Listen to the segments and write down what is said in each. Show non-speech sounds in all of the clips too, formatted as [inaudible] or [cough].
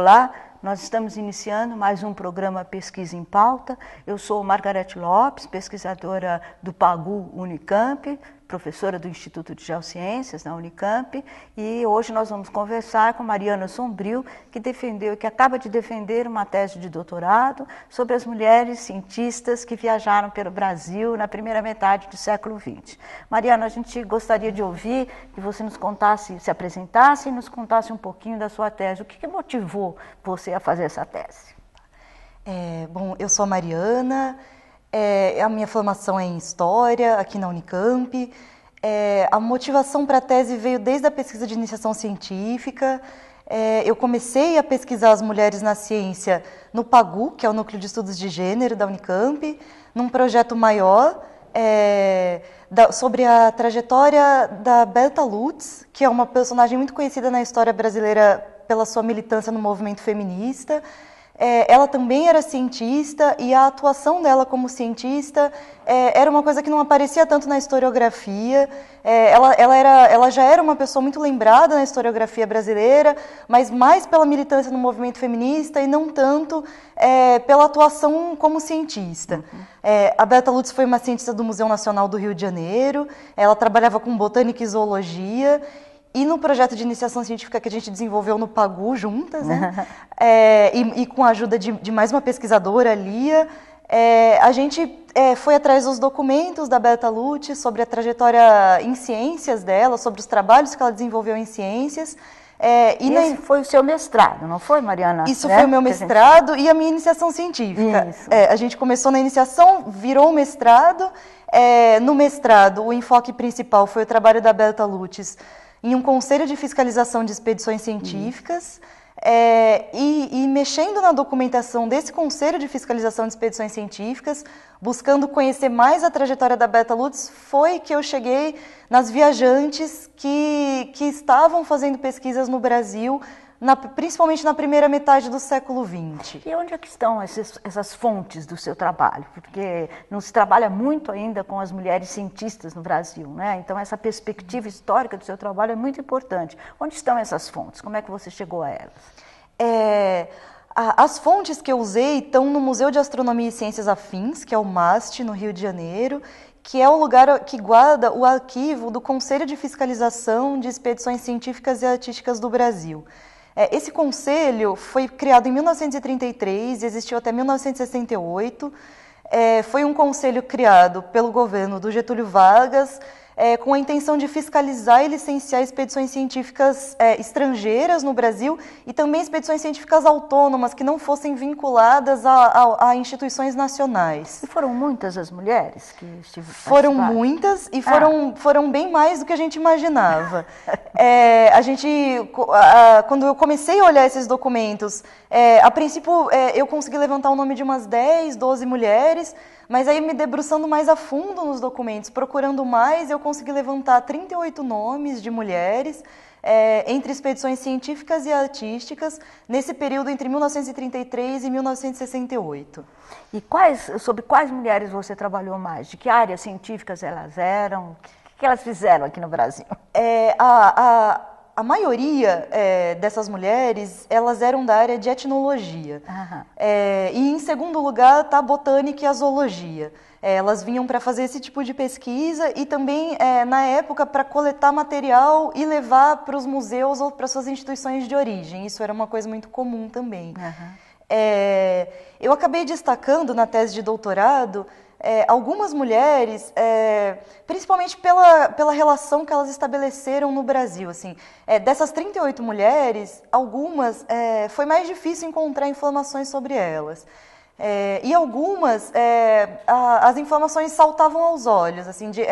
Olá, nós estamos iniciando mais um programa Pesquisa em Pauta. Eu sou Margarete Lopes, pesquisadora do PAGU Unicamp, professora do Instituto de Geociências na Unicamp, e hoje nós vamos conversar com Mariana Sombrio, que defendeu, que acaba de defender uma tese de doutorado sobre as mulheres cientistas que viajaram pelo Brasil na primeira metade do século XX. Mariana, a gente gostaria de ouvir que você nos contasse, se apresentasse e nos contasse um pouquinho da sua tese. O que, motivou você a fazer essa tese? É, bom, eu sou a Mariana é, a minha formação é em História, aqui na Unicamp. É, a motivação para a tese veio desde a pesquisa de iniciação científica. É, eu comecei a pesquisar as mulheres na ciência no PAGU, que é o Núcleo de Estudos de Gênero da Unicamp, num projeto maior é, da, sobre a trajetória da Berta Lutz, que é uma personagem muito conhecida na história brasileira pela sua militância no movimento feminista é, ela também era cientista e a atuação dela como cientista é, era uma coisa que não aparecia tanto na historiografia. É, ela, ela, era, ela já era uma pessoa muito lembrada na historiografia brasileira, mas mais pela militância no movimento feminista e não tanto é, pela atuação como cientista. Uhum. É, a Berta Lutz foi uma cientista do Museu Nacional do Rio de Janeiro, ela trabalhava com botânica e zoologia e no projeto de iniciação científica que a gente desenvolveu no PAGU juntas, né? [laughs] é, e, e, com a ajuda de, de mais uma pesquisadora, Lia, é, a gente é, foi atrás dos documentos da Beta Lute sobre a trajetória em ciências dela, sobre os trabalhos que ela desenvolveu em ciências. É, e Esse na... foi o seu mestrado, não foi, Mariana? Isso né? foi o meu mestrado gente... e a minha iniciação científica. É, a gente começou na iniciação, virou o mestrado. É, no mestrado, o enfoque principal foi o trabalho da Beta Lutes em um conselho de fiscalização de expedições científicas. Uhum. É, e, e, mexendo na documentação desse Conselho de Fiscalização de Expedições Científicas, buscando conhecer mais a trajetória da Beta Lutz, foi que eu cheguei nas viajantes que, que estavam fazendo pesquisas no Brasil na, principalmente na primeira metade do século XX. E onde é que estão esses, essas fontes do seu trabalho? Porque não se trabalha muito ainda com as mulheres cientistas no Brasil, né? Então essa perspectiva histórica do seu trabalho é muito importante. Onde estão essas fontes? Como é que você chegou a elas? É, a, as fontes que eu usei estão no Museu de Astronomia e Ciências Afins, que é o MAST, no Rio de Janeiro, que é o lugar que guarda o arquivo do Conselho de Fiscalização de Expedições Científicas e Artísticas do Brasil. É, esse conselho foi criado em 1933 e existiu até 1968. É, foi um conselho criado pelo governo do Getúlio Vargas é, com a intenção de fiscalizar e licenciar expedições científicas é, estrangeiras no Brasil e também expedições científicas autônomas que não fossem vinculadas a, a, a instituições nacionais. E foram muitas as mulheres que estiveram? Foram muitas e foram, ah. foram bem mais do que a gente imaginava. [laughs] é, a gente, a, quando eu comecei a olhar esses documentos, é, a princípio é, eu consegui levantar o nome de umas 10, 12 mulheres, mas aí me debruçando mais a fundo nos documentos, procurando mais, eu consegui consegui levantar 38 nomes de mulheres é, entre expedições científicas e artísticas nesse período entre 1933 e 1968. E quais, sobre quais mulheres você trabalhou mais? De que áreas científicas elas eram? O que elas fizeram aqui no Brasil? É, a, a a maioria é, dessas mulheres, elas eram da área de etnologia. Uhum. É, e em segundo lugar está a botânica e a zoologia. É, elas vinham para fazer esse tipo de pesquisa e também, é, na época, para coletar material e levar para os museus ou para suas instituições de origem. Isso era uma coisa muito comum também. Uhum. eu acabei destacando na tese de doutorado é, algumas mulheres, é, principalmente pela, pela relação que elas estabeleceram no Brasil. Assim, é, dessas 38 mulheres, algumas é, foi mais difícil encontrar informações sobre elas. É, e algumas, é, a, as informações saltavam aos olhos, assim, de,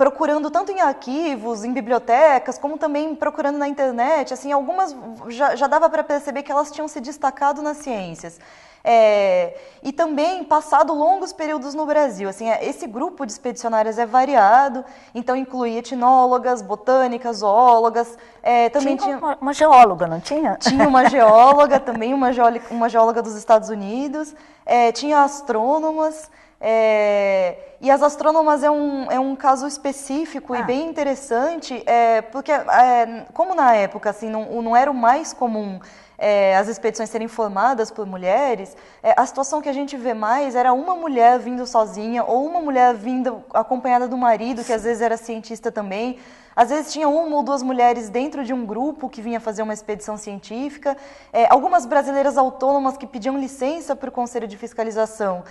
procurando tanto em arquivos, em bibliotecas, como também procurando na internet, assim, algumas já, já dava para perceber que elas tinham se destacado nas ciências. É, e também passado longos períodos no Brasil. Assim, é, esse grupo de expedicionárias é variado, então inclui etnólogas, botânicas, zoólogas. É, também tinha, tinha... Uma, uma, geóloga, não tinha? Tinha uma [laughs] geóloga, também uma geóloga, uma geóloga dos Estados Unidos, é, tinha astrônomas. É, e as astrônomas é um, é um caso específico ah. e bem interessante, é, porque é, como na época assim, não, não era o mais comum é, as expedições serem formadas por mulheres, é, a situação que a gente vê mais era uma mulher vindo sozinha ou uma mulher vindo acompanhada do marido, que às vezes era cientista também. Às vezes tinha uma ou duas mulheres dentro de um grupo que vinha fazer uma expedição científica, é, algumas brasileiras autônomas que pediam licença para o Conselho de Fiscalização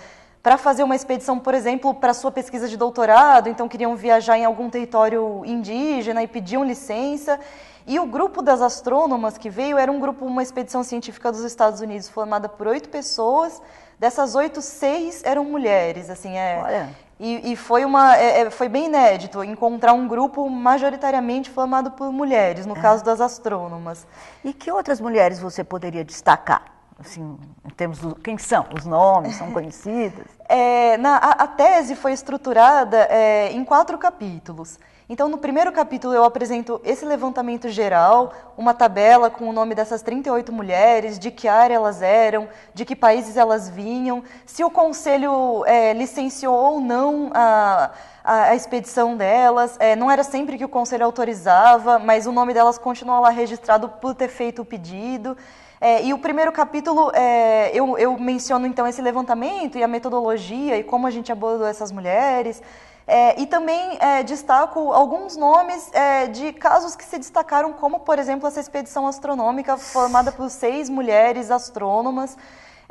para fazer uma expedição, por exemplo, para sua pesquisa de doutorado, então queriam viajar em algum território indígena e pediam licença. E o grupo das astrônomas que veio era um grupo, uma expedição científica dos Estados Unidos, formada por oito pessoas. Dessas oito, seis eram mulheres, assim, é. Olha. E, e foi uma, é, é foi bem inédito encontrar um grupo majoritariamente formado por mulheres, no é. caso das astrônomas. E que outras mulheres você poderia destacar? assim, em termos quem são, os nomes são conhecidos? [laughs] É, na, a, a, tese foi estruturada é, em quatro capítulos. Então, no primeiro capítulo, eu apresento esse levantamento geral, uma tabela com o nome dessas 38 mulheres, de que área elas eram, de que países elas vinham, se o conselho é, licenciou ou não a, a, a expedição delas. É, não era sempre que o conselho autorizava, mas o nome delas continua lá registrado por ter feito o pedido. É, e o primeiro capítulo, é, eu, eu, menciono então esse levantamento e a metodologia e como a gente abordou essas mulheres. É, e também é, destaco alguns nomes é, de casos que se destacaram, como, por exemplo, essa expedição astronômica formada por seis mulheres astrônomas.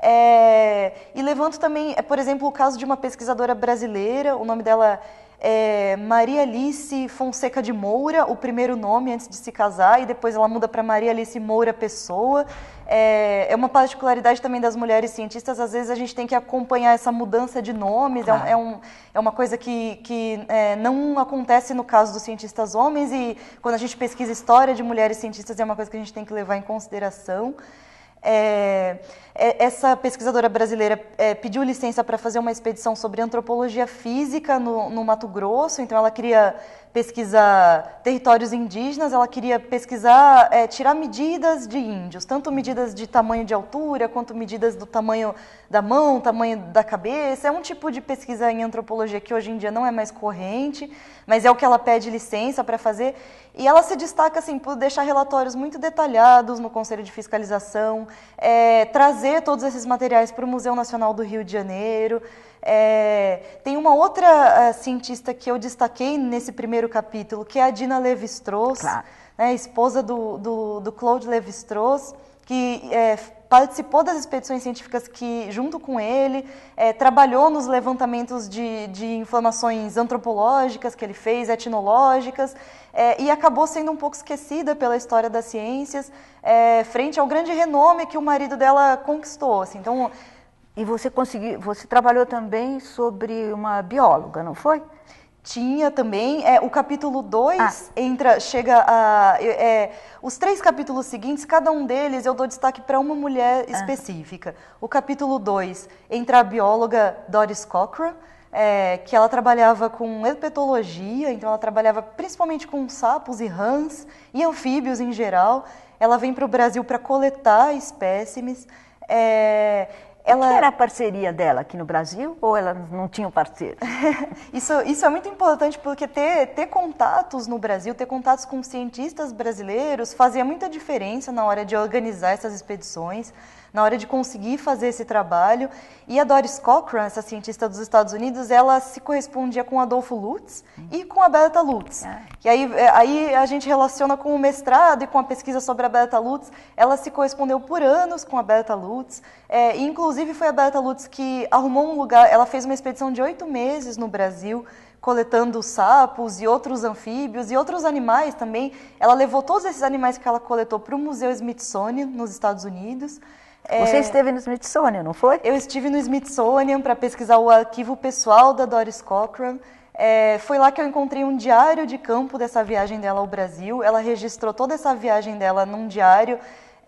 É, e levanto também, por exemplo, o caso de uma pesquisadora brasileira, o nome dela é Maria Alice Fonseca de Moura, o primeiro nome antes de se casar, e depois ela muda para Maria Alice Moura Pessoa. É, é, uma particularidade também das mulheres cientistas, às vezes a gente tem que acompanhar essa mudança de nomes, é claro. é, um, é, uma coisa que, que é, não acontece no caso dos cientistas homens e quando a gente pesquisa história de mulheres cientistas é uma coisa que a gente tem que levar em consideração. É, é essa pesquisadora brasileira é, pediu licença para fazer uma expedição sobre antropologia física no, no, Mato Grosso, então ela queria pesquisar territórios indígenas, ela queria pesquisar, é, tirar medidas de índios, tanto medidas de tamanho de altura, quanto medidas do tamanho da mão, tamanho da cabeça. É um tipo de pesquisa em antropologia que hoje em dia não é mais corrente, mas é o que ela pede licença para fazer. E ela se destaca assim, por deixar relatórios muito detalhados no Conselho de Fiscalização, é, trazer todos esses materiais para o Museu Nacional do Rio de Janeiro. É, tem uma outra uh, cientista que eu destaquei nesse primeiro capítulo, que é a Dina Levi-Strauss, claro. né, esposa do, do, do Claude Levi-Strauss, que é, participou das expedições científicas que, junto com ele, é, trabalhou nos levantamentos de, de, informações antropológicas que ele fez, etnológicas, é, e acabou sendo um pouco esquecida pela história das ciências, é, frente ao grande renome que o marido dela conquistou. Assim. Então, e você conseguiu, você trabalhou também sobre uma bióloga, não foi? Tinha também. É, o capítulo 2 ah. entra, chega a. É, os três capítulos seguintes, cada um deles eu dou destaque para uma mulher ah. específica. Ah. O capítulo 2 entra a bióloga Doris Cochran, é, que ela trabalhava com herpetologia, então ela trabalhava principalmente com sapos e rãs e anfíbios em geral. Ela vem para o Brasil para coletar espécimes. É, ela... Que era a parceria dela aqui no Brasil ou ela não tinha um parceiro? [laughs] isso, isso é muito importante porque ter, ter contatos no Brasil, ter contatos com cientistas brasileiros fazia muita diferença na hora de organizar essas expedições na hora de conseguir fazer esse trabalho. E a Doris Cochran, essa cientista dos Estados Unidos, ela se correspondia com Adolfo Lutz e com a Beta Lutz. Ah. E aí, é, aí a gente relaciona com o mestrado e com a pesquisa sobre a Beta Lutz. Ela se correspondeu por anos com a Beta Lutz. É, inclusive foi a Beta Lutz que arrumou um lugar, ela fez uma expedição de oito meses no Brasil coletando sapos e outros anfíbios e outros animais também. Ela levou todos esses animais que ela coletou para o Museu Smithsonian nos Estados Unidos. É... Você esteve no Smithsonian, não foi? Eu estive no Smithsonian para pesquisar o arquivo pessoal da Doris Cochran. É, foi lá que eu encontrei um diário de campo dessa viagem dela ao Brasil. Ela registrou toda essa viagem dela num diário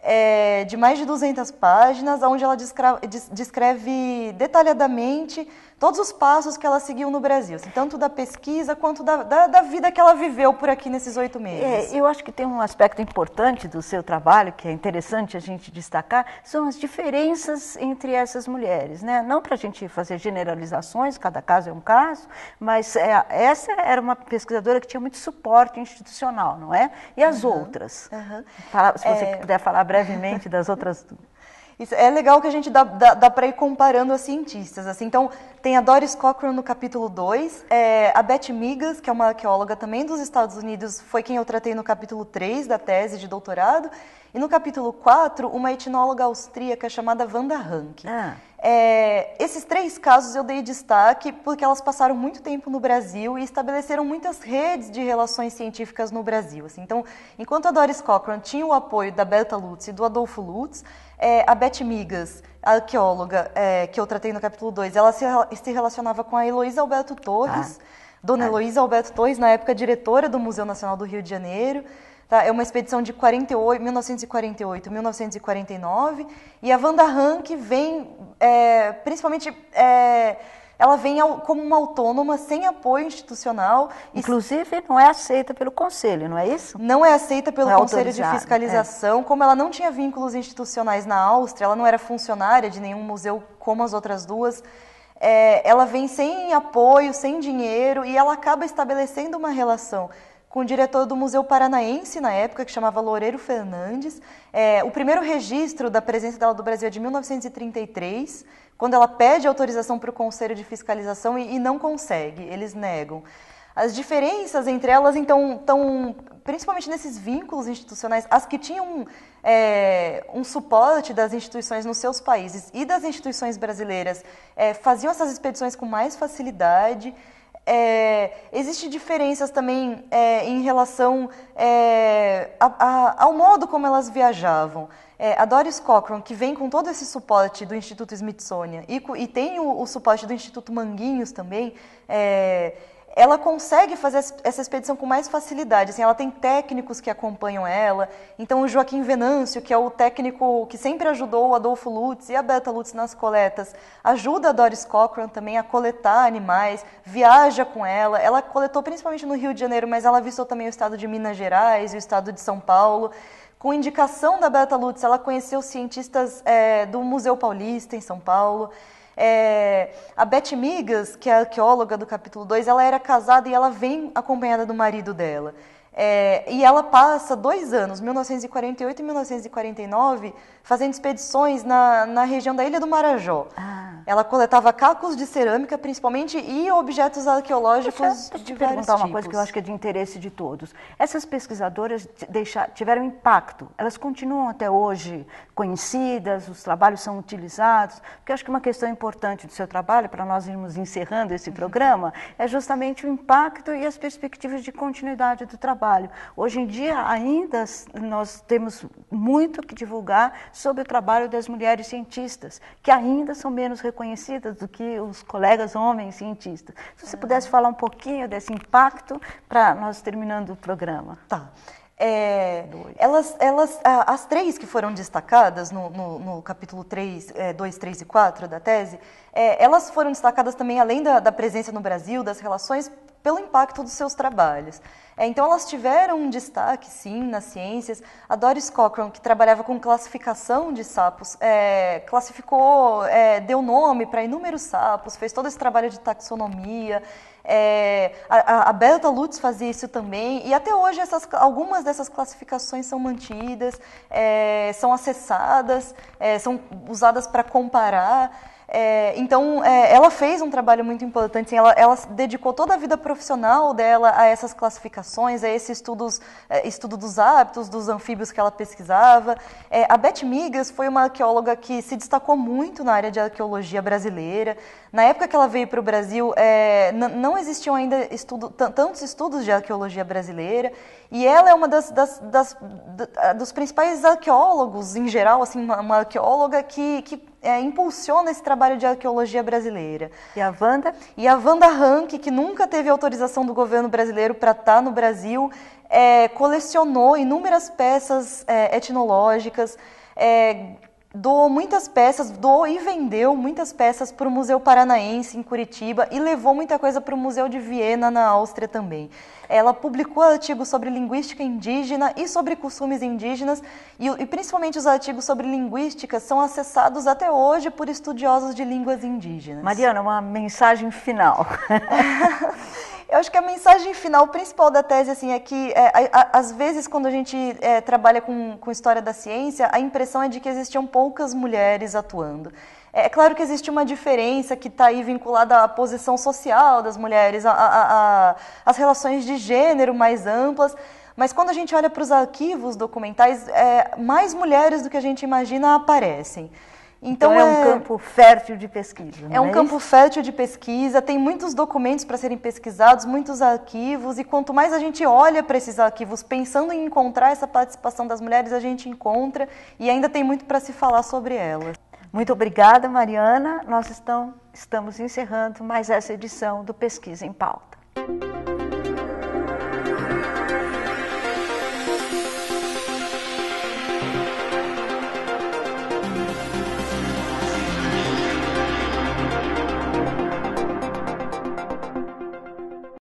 é, de mais de 200 páginas, onde ela descreve, descreve detalhadamente todos os passos que ela seguiu no Brasil, assim, tanto da pesquisa quanto da, da, da, vida que ela viveu por aqui nesses oito meses. É, eu acho que tem um aspecto importante do seu trabalho, que é interessante a gente destacar, são as diferenças entre essas mulheres. Né? Não para a gente fazer generalizações, cada caso é um caso, mas é, essa era uma pesquisadora que tinha muito suporte institucional, não é? E as uhum, outras? Uhum. Fala, se você é... puder falar brevemente das outras isso, é legal que a gente dá, dá, dá para ir comparando as cientistas. Assim. Então, tem a Doris Cochran no capítulo 2, é, a Beth Migas, que é uma arqueóloga também dos Estados Unidos, foi quem eu tratei no capítulo 3 da tese de doutorado, e no capítulo 4, uma etnóloga austríaca chamada Wanda Rank. Ah. É, esses três casos eu dei destaque porque elas passaram muito tempo no Brasil e estabeleceram muitas redes de relações científicas no Brasil. Assim. Então, enquanto a Doris Cochran tinha o apoio da Berta Lutz e do Adolfo Lutz, é, a Beth Migas, a arqueóloga é, que eu tratei no capítulo 2, ela se, se, relacionava com a Heloísa Alberto Torres, ah. Dona ah. Heloísa Alberto Torres, na época diretora do Museu Nacional do Rio de Janeiro. Tá? É uma expedição de 48, 1948, 1949 e a Wanda Rank vem, é, principalmente, é, ela vem como uma autônoma, sem apoio institucional. Inclusive, não é aceita pelo Conselho, não é isso? Não é aceita pelo é Conselho de é. Fiscalização. É. Como ela não tinha vínculos institucionais na Áustria, ela não era funcionária de nenhum museu como as outras duas. É, ela vem sem apoio, sem dinheiro e ela acaba estabelecendo uma relação com o diretor do Museu Paranaense na época, que chamava Loureiro Fernandes. É, o primeiro registro da presença dela do Brasil é de 1933, quando ela pede autorização para o Conselho de Fiscalização e, e não consegue, eles negam. As diferenças entre elas, então, estão principalmente nesses vínculos institucionais, as que tinham é, um suporte das instituições nos seus países e das instituições brasileiras é, faziam essas expedições com mais facilidade. É, Existem diferenças também é, em relação é, a, a, ao modo como elas viajavam. É, a Doris Cochran, que vem com todo esse suporte do Instituto Smithsonian e, e tem o, o, suporte do Instituto Manguinhos também, é, ela consegue fazer essa expedição com mais facilidade. Assim, ela tem técnicos que acompanham ela. Então, o Joaquim Venâncio, que é o técnico que sempre ajudou o Adolfo Lutz e a Beta Lutz nas coletas, ajuda a Doris Cochran também a coletar animais, viaja com ela. Ela coletou principalmente no Rio de Janeiro, mas ela avistou também o estado de Minas Gerais e o estado de São Paulo. Com indicação da Beta Lutz, ela conheceu cientistas é, do Museu Paulista, em São Paulo. É, a Beth Migas, que é a arqueóloga do capítulo 2, ela era casada e ela vem acompanhada do marido dela. É, e ela passa dois anos, 1948 e 1949, fazendo expedições na, na região da Ilha do Marajó. Ah. Ela coletava cacos de cerâmica, principalmente, e objetos arqueológicos deixa, deixa de vários perguntar tipos. uma coisa que eu acho que é de interesse de todos. Essas pesquisadoras deixar, tiveram impacto, elas continuam até hoje conhecidas, os trabalhos são utilizados, porque eu acho que uma questão importante do seu trabalho, para nós irmos encerrando esse uhum. programa, é justamente o impacto e as perspectivas de continuidade do trabalho trabalho. Hoje em dia, ainda nós temos muito que divulgar sobre o trabalho das mulheres cientistas, que ainda são menos reconhecidas do que os colegas homens cientistas. Se você ah. pudesse falar um pouquinho desse impacto para nós terminando o programa. Tá. É, elas, elas, as três que foram destacadas no, no, no capítulo 3, é, 2, 3 e 4 da tese, é, elas foram destacadas também, além da, da, presença no Brasil, das relações, pelo impacto dos seus trabalhos. É, então, elas tiveram um destaque, sim, nas ciências. A Doris Cochran, que trabalhava com classificação de sapos, é, classificou, é, deu nome para inúmeros sapos, fez todo esse trabalho de taxonomia, é, a, a Berta Lutz fazia isso também, e até hoje essas, algumas dessas classificações são mantidas, é, são acessadas, é, são usadas para comparar. É, então, é, ela fez um trabalho muito importante, ela, ela, dedicou toda a vida profissional dela a essas classificações, a esses estudos, é, estudo dos hábitos, dos anfíbios que ela pesquisava. É, a Beth Migas foi uma arqueóloga que se destacou muito na área de arqueologia brasileira. Na época que ela veio para o Brasil, é, não existiam ainda estudo, tantos estudos de arqueologia brasileira, e ela é uma das, das, das, das dos principais arqueólogos, em geral, assim, uma, uma arqueóloga que, que é, impulsiona esse trabalho de arqueologia brasileira. E a Wanda? E a Wanda Rank, que nunca teve autorização do governo brasileiro para estar tá no Brasil, é, colecionou inúmeras peças é, etnológicas, é, doou muitas peças, doou e vendeu muitas peças para o Museu Paranaense em Curitiba e levou muita coisa para o Museu de Viena na Áustria também. Ela publicou artigos sobre linguística indígena e sobre costumes indígenas e, e principalmente os artigos sobre linguística são acessados até hoje por estudiosos de línguas indígenas. Mariana, uma mensagem final. [laughs] acho que a mensagem final principal da tese assim, é que, é, a, a, às vezes, quando a gente é, trabalha com, com história da ciência, a impressão é de que existiam poucas mulheres atuando. É, é claro que existe uma diferença que está aí vinculada à posição social das mulheres, às relações de gênero mais amplas, mas quando a gente olha para os arquivos documentais, é, mais mulheres do que a gente imagina aparecem. Então, então é, um é campo fértil de pesquisa. É um é campo isso? fértil de pesquisa, tem muitos documentos para serem pesquisados, muitos arquivos, e quanto mais a gente olha para esses arquivos pensando em encontrar essa participação das mulheres, a gente encontra e ainda tem muito para se falar sobre elas. Muito obrigada, Mariana. Nós estamos encerrando mais essa edição do Pesquisa em Pauta.